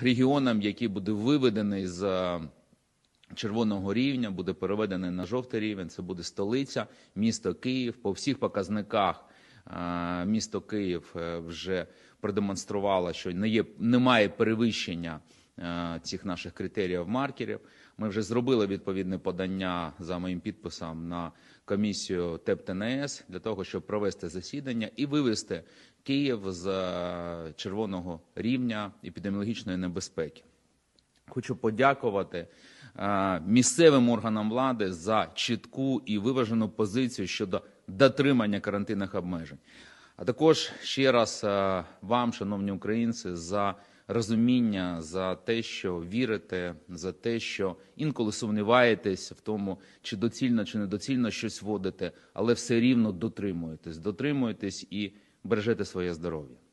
регіонам, який буде виведений з е, червоного рівня, буде переведений на жовтий рівень. Це буде столиця, місто Київ. По всіх показниках е, місто Київ е, вже продемонструвало, що не є, немає перевищення. Е, цих наших критеріїв маркерів. Ми вже зробили відповідне подання за моїм підписом на комісію теп для того, щоб провести засідання і вивести Київ з е, червоного рівня епідеміологічної небезпеки. Хочу подякувати е, місцевим органам влади за чітку і виважену позицію щодо дотримання карантинних обмежень. А також ще раз е, вам, шановні українці, за розуміння, за те, що вірите, за те, що інколи сумніваєтесь в тому, чи доцільно, чи недоцільно щось водите, але все рівно дотримуєтесь, дотримуєтесь і бережете своє здоров'я.